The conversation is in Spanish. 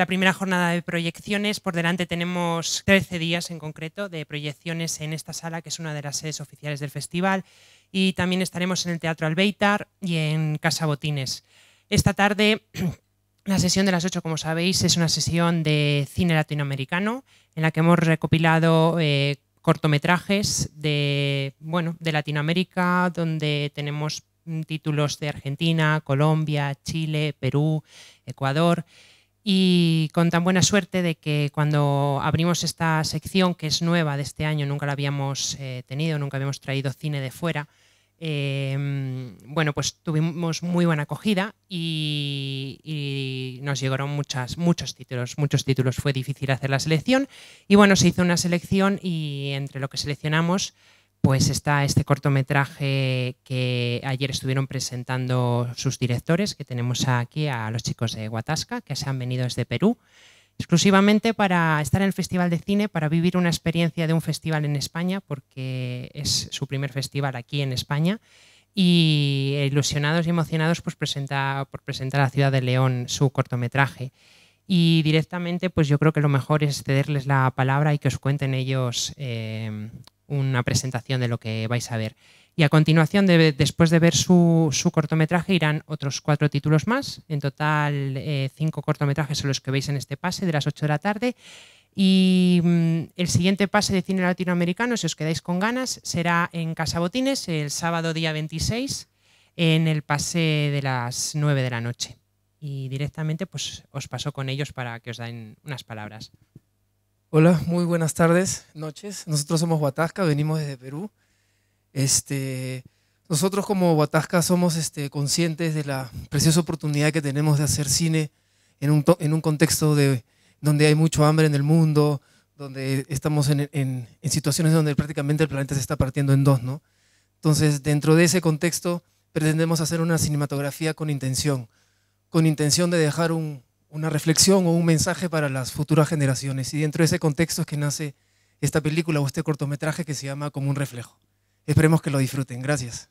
la primera jornada de proyecciones. Por delante tenemos 13 días en concreto de proyecciones en esta sala, que es una de las sedes oficiales del festival. Y también estaremos en el Teatro Albeitar y en Casa Botines. Esta tarde, la sesión de las 8, como sabéis, es una sesión de cine latinoamericano en la que hemos recopilado eh, cortometrajes de, bueno, de Latinoamérica, donde tenemos mm, títulos de Argentina, Colombia, Chile, Perú, Ecuador y con tan buena suerte de que cuando abrimos esta sección, que es nueva de este año, nunca la habíamos eh, tenido, nunca habíamos traído cine de fuera, em, bueno, pues tuvimos muy buena acogida y, nos llegaron muchas, muchos títulos, muchos títulos. Fue difícil hacer la selección y bueno, se hizo una selección y entre lo que seleccionamos pues está este cortometraje que ayer estuvieron presentando sus directores, que tenemos aquí a los chicos de Huatasca, que se han venido desde Perú, exclusivamente para estar en el Festival de Cine, para vivir una experiencia de un festival en España, porque es su primer festival aquí en España. Y ilusionados y emocionados pues, presenta, por presentar a la Ciudad de León su cortometraje. Y directamente, pues yo creo que lo mejor es cederles la palabra y que os cuenten ellos eh, una presentación de lo que vais a ver. Y a continuación, después de ver su, cortometraje, irán otros cuatro títulos más. En total, eh, cinco cortometrajes son los que veis en este pase de las 8 de la tarde. Y mm, el siguiente pase de cine latinoamericano, si os quedáis con ganas, será en Casa Botines el sábado día 26 en el pase de las 9 de la noche. Y directamente pues, os paso con ellos para que os den unas palabras. Hola, muy buenas tardes, noches. Nosotros somos Huatasca, venimos desde Perú. Este, nosotros como Huatasca somos este, conscientes de la preciosa oportunidad que tenemos de hacer cine en un, contexto de, donde hay mucho hambre en el mundo, donde estamos en, en, situaciones donde prácticamente el planeta se está partiendo en dos, ¿no? Entonces, dentro de ese contexto, pretendemos hacer una cinematografía con intención, con intención de dejar un, una reflexión o un mensaje para las futuras generaciones. Y dentro de ese contexto es que nace esta película o este cortometraje que se llama Como un reflejo. Esperemos que lo disfruten. Gracias.